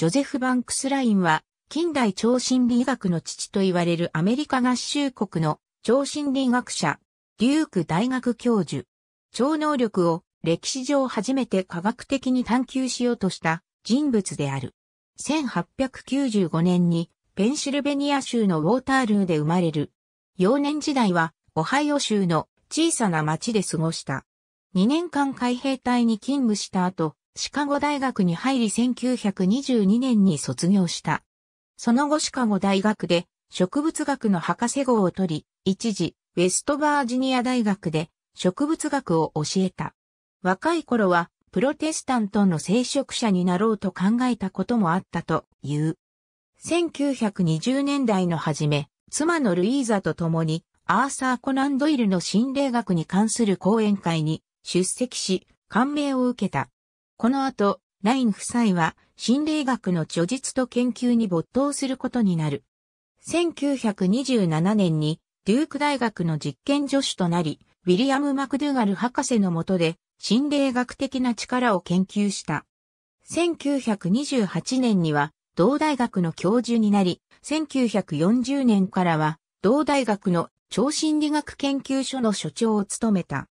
ジョゼフ・バンクスラインは、近代超心理学の父と言われるアメリカ合衆国の超心理学者、デューク大学教授。超能力を歴史上初めて科学的に探求しようとした人物である。1895年にペンシルベニア州のウォータールーで生まれる。幼年時代はオハイオ州の小さな町で過ごした。2年間海兵隊に勤務した後、シカゴ大学に入り1922年に卒業した。その後シカゴ大学で植物学の博士号を取り、一時、ウェストバージニア大学で植物学を教えた。若い頃は、プロテスタントの聖職者になろうと考えたこともあったという。1920年代の初め、妻のルイーザと共に、アーサー・コナン・ドイルの心霊学に関する講演会に出席し、感銘を受けた。この後、ライン夫妻は心霊学の著述と研究に没頭することになる。1927年にデューク大学の実験助手となり、ウィリアム・マクドゥガル博士のもとで心霊学的な力を研究した。1928年には同大学の教授になり、1940年からは同大学の超心理学研究所の所長を務めた。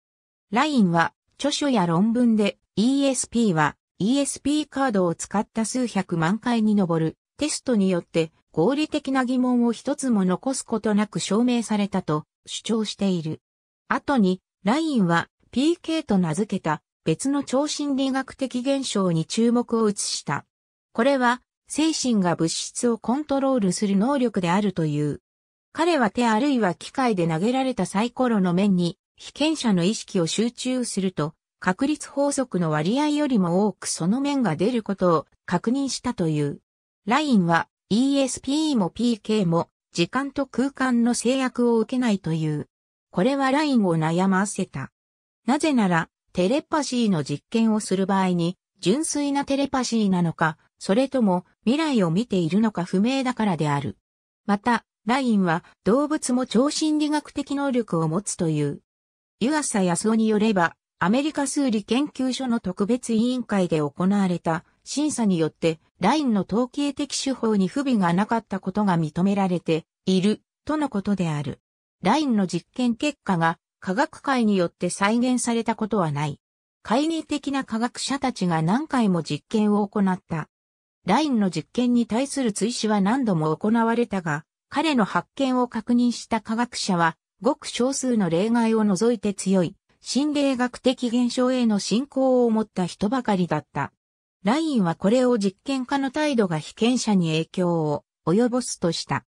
ラインは著書や論文で ESP は ESP カードを使った数百万回に上るテストによって合理的な疑問を一つも残すことなく証明されたと主張している。後に、ラインは PK と名付けた別の超心理学的現象に注目を移した。これは精神が物質をコントロールする能力であるという。彼は手あるいは機械で投げられたサイコロの面に被験者の意識を集中すると、確率法則の割合よりも多くその面が出ることを確認したという。ラインは ESP も PK も時間と空間の制約を受けないという。これはラインを悩ませた。なぜなら、テレパシーの実験をする場合に、純粋なテレパシーなのか、それとも未来を見ているのか不明だからである。また、ラインは動物も超心理学的能力を持つという。湯浅康夫によれば、アメリカ数理研究所の特別委員会で行われた審査によって、ラインの統計的手法に不備がなかったことが認められている、とのことである。ラインの実験結果が科学界によって再現されたことはない。懐疑的な科学者たちが何回も実験を行った。ラインの実験に対する追試は何度も行われたが、彼の発見を確認した科学者はごく少数の例外を除いて強い、心霊学的現象への信仰を持った人ばかりだった。ラインはこれを実験家の態度が被験者に影響を及ぼすとした。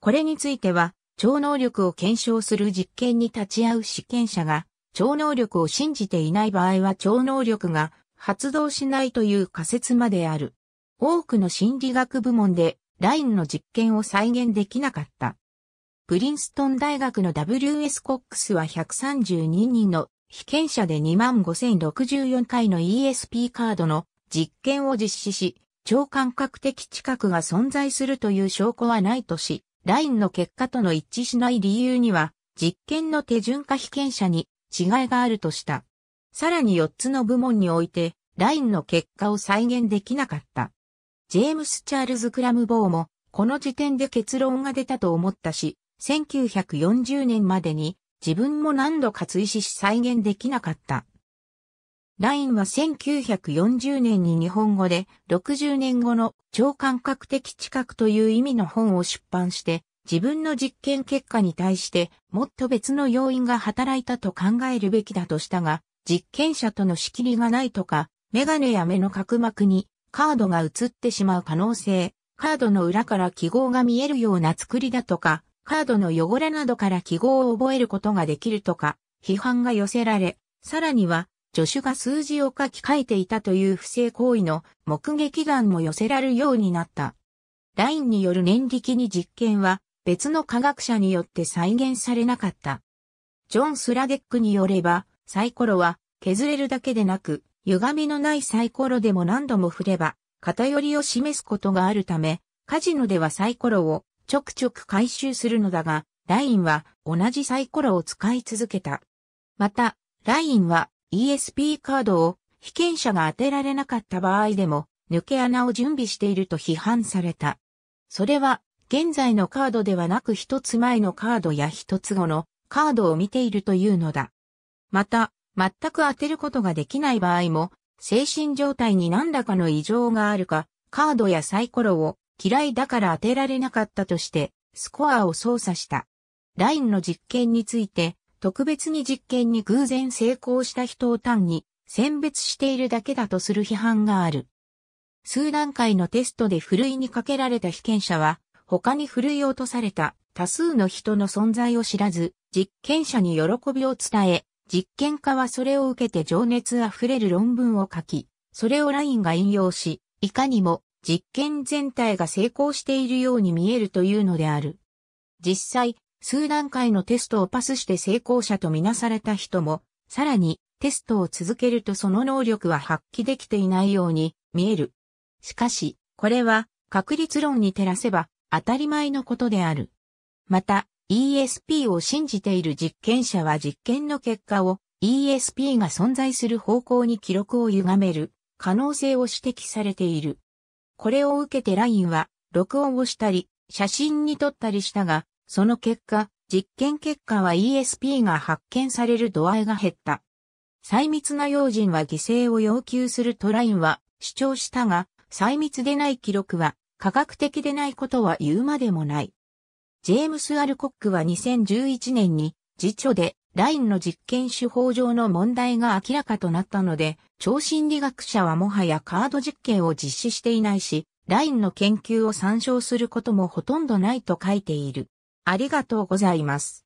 これについては、超能力を検証する実験に立ち会う試験者が、超能力を信じていない場合は超能力が発動しないという仮説まである。多くの心理学部門でラインの実験を再現できなかった。プリンストン大学の W.S. コックスは132人の被験者で25,064回の ESP カードの実験を実施し、超感覚的知覚が存在するという証拠はないとし、ラインの結果との一致しない理由には、実験の手順化被験者に違いがあるとした。さらに4つの部門において、ラインの結果を再現できなかった。ジェームス・チャールズ・クラムボーも、この時点で結論が出たと思ったし、1940年までに自分も何度か追試し再現できなかった。ラインは1940年に日本語で60年後の超感覚的知覚という意味の本を出版して自分の実験結果に対してもっと別の要因が働いたと考えるべきだとしたが実験者との仕切りがないとかメガネや目の角膜にカードが映ってしまう可能性、カードの裏から記号が見えるような作りだとか、カードの汚れなどから記号を覚えることができるとか、批判が寄せられ、さらには、助手が数字を書き換えていたという不正行為の目撃談も寄せられるようになった。ラインによる念力に実験は別の科学者によって再現されなかった。ジョン・スラデックによれば、サイコロは削れるだけでなく、歪みのないサイコロでも何度も振れば、偏りを示すことがあるため、カジノではサイコロをちょくちょく回収するのだが、ラインは同じサイコロを使い続けた。また、ラインは ESP カードを被験者が当てられなかった場合でも抜け穴を準備していると批判された。それは現在のカードではなく一つ前のカードや一つ後のカードを見ているというのだ。また、全く当てることができない場合も、精神状態に何らかの異常があるか、カードやサイコロを嫌いだから当てられなかったとして、スコアを操作した。ラインの実験について、特別に実験に偶然成功した人を単に選別しているだけだとする批判がある。数段階のテストでふるいにかけられた被験者は、他にふるい落とされた多数の人の存在を知らず、実験者に喜びを伝え、実験家はそれを受けて情熱あふれる論文を書き、それをラインが引用し、いかにも実験全体が成功しているように見えるというのである。実際、数段階のテストをパスして成功者とみなされた人も、さらにテストを続けるとその能力は発揮できていないように見える。しかし、これは確率論に照らせば当たり前のことである。また、ESP を信じている実験者は実験の結果を ESP が存在する方向に記録を歪める可能性を指摘されている。これを受けてラインは録音をしたり、写真に撮ったりしたが、その結果、実験結果は ESP が発見される度合いが減った。細密な用心は犠牲を要求するとラインは主張したが、細密でない記録は科学的でないことは言うまでもない。ジェームス・アルコックは2011年に、辞書でラインの実験手法上の問題が明らかとなったので、超心理学者はもはやカード実験を実施していないし、ラインの研究を参照することもほとんどないと書いている。ありがとうございます。